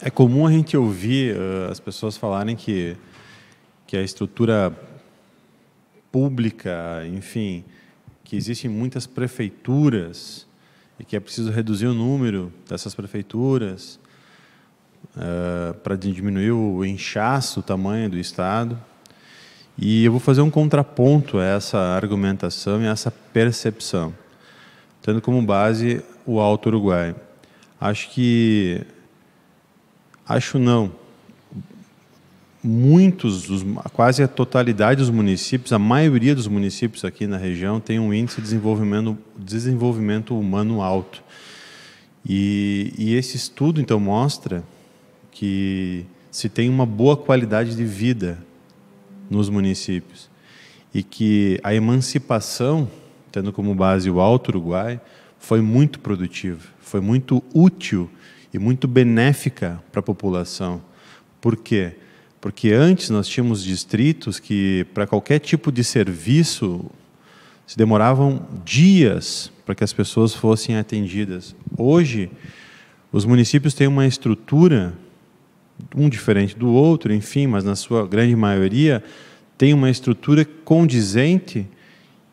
É comum a gente ouvir uh, as pessoas falarem que, que a estrutura pública, enfim, que existem muitas prefeituras e que é preciso reduzir o número dessas prefeituras uh, eh, para diminuir o inchaço, o tamanho do Estado. E eu vou fazer um contraponto a essa argumentação e a essa percepção tendo como base o Alto Uruguai. Acho que. Acho não. Muitos, dos, quase a totalidade dos municípios, a maioria dos municípios aqui na região tem um índice de desenvolvimento, desenvolvimento humano alto. E, e esse estudo, então, mostra que se tem uma boa qualidade de vida nos municípios e que a emancipação tendo como base o Alto Uruguai, foi muito produtiva, foi muito útil e muito benéfica para a população. Por quê? Porque antes nós tínhamos distritos que, para qualquer tipo de serviço, se demoravam dias para que as pessoas fossem atendidas. Hoje, os municípios têm uma estrutura, um diferente do outro, enfim, mas na sua grande maioria, tem uma estrutura condizente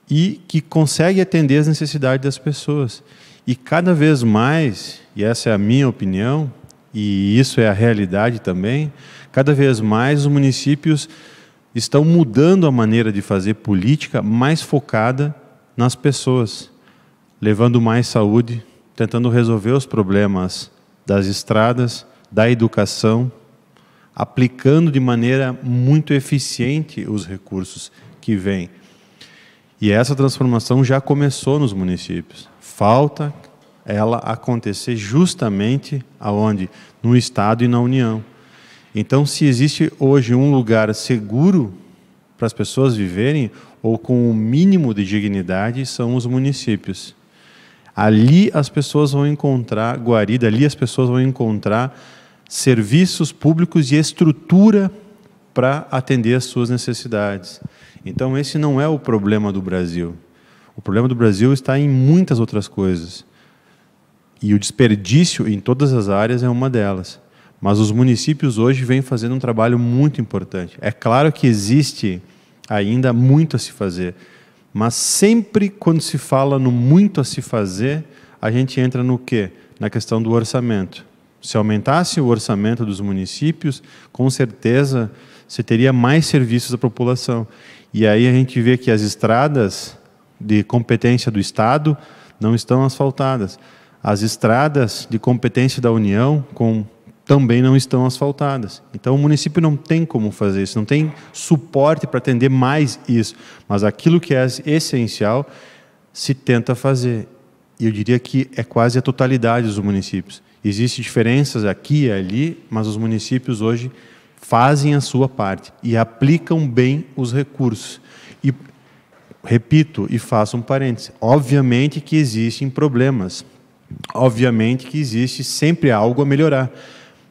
e que consegue atender as necessidades das pessoas. E cada vez mais, e essa é a minha opinião, e isso é a realidade também, cada vez mais os municípios estão mudando a maneira de fazer política mais focada nas pessoas, levando mais saúde, tentando resolver os problemas das estradas, da educação, aplicando de maneira muito eficiente os recursos que vêm. E essa transformação já começou nos municípios. Falta ela acontecer justamente aonde? No Estado e na União. Então, se existe hoje um lugar seguro para as pessoas viverem, ou com o um mínimo de dignidade, são os municípios. Ali as pessoas vão encontrar guarida, ali as pessoas vão encontrar serviços públicos e estrutura para atender às suas necessidades. Então, esse não é o problema do Brasil. O problema do Brasil está em muitas outras coisas. E o desperdício em todas as áreas é uma delas. Mas os municípios hoje vêm fazendo um trabalho muito importante. É claro que existe ainda muito a se fazer, mas sempre quando se fala no muito a se fazer, a gente entra no quê? Na questão do orçamento. Se aumentasse o orçamento dos municípios, com certeza você teria mais serviços à população. E aí a gente vê que as estradas de competência do Estado não estão asfaltadas. As estradas de competência da União com, também não estão asfaltadas. Então o município não tem como fazer isso, não tem suporte para atender mais isso. Mas aquilo que é essencial se tenta fazer. E eu diria que é quase a totalidade dos municípios. Existem diferenças aqui e ali, mas os municípios hoje fazem a sua parte e aplicam bem os recursos. E repito e faço um parêntese. Obviamente que existem problemas. Obviamente que existe sempre algo a melhorar.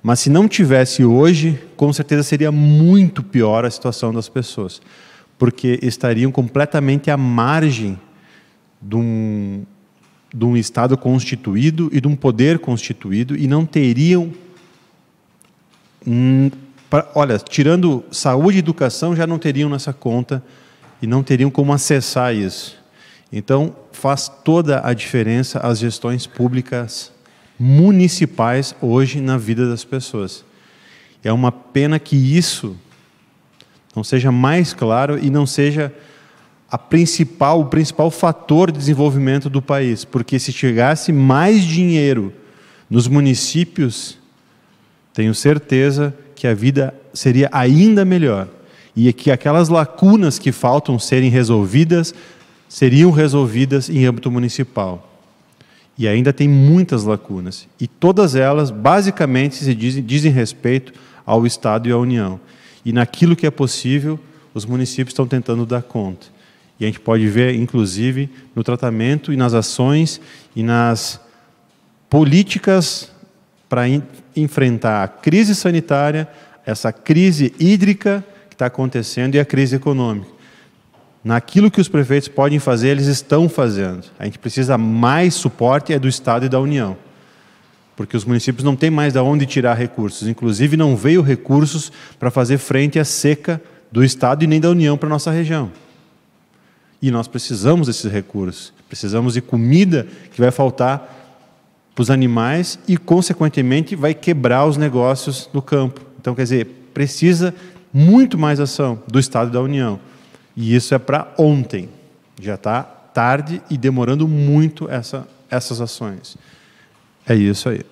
Mas se não tivesse hoje, com certeza seria muito pior a situação das pessoas, porque estariam completamente à margem de um, de um Estado constituído e de um poder constituído e não teriam Pra, olha, tirando saúde e educação, já não teriam nessa conta e não teriam como acessar isso. Então, faz toda a diferença as gestões públicas municipais hoje na vida das pessoas. É uma pena que isso não seja mais claro e não seja a principal, o principal fator de desenvolvimento do país, porque se chegasse mais dinheiro nos municípios, tenho certeza que a vida seria ainda melhor e que aquelas lacunas que faltam serem resolvidas seriam resolvidas em âmbito municipal. E ainda tem muitas lacunas, e todas elas basicamente se dizem, dizem respeito ao Estado e à União. E naquilo que é possível, os municípios estão tentando dar conta. E a gente pode ver, inclusive, no tratamento e nas ações e nas políticas para enfrentar a crise sanitária, essa crise hídrica que está acontecendo e a crise econômica. Naquilo que os prefeitos podem fazer, eles estão fazendo. A gente precisa mais suporte é do Estado e da União, porque os municípios não têm mais de onde tirar recursos. Inclusive, não veio recursos para fazer frente à seca do Estado e nem da União para nossa região. E nós precisamos desses recursos. Precisamos de comida que vai faltar para os animais e, consequentemente, vai quebrar os negócios no campo. Então, quer dizer, precisa muito mais ação do Estado e da União. E isso é para ontem. Já está tarde e demorando muito essa, essas ações. É isso aí.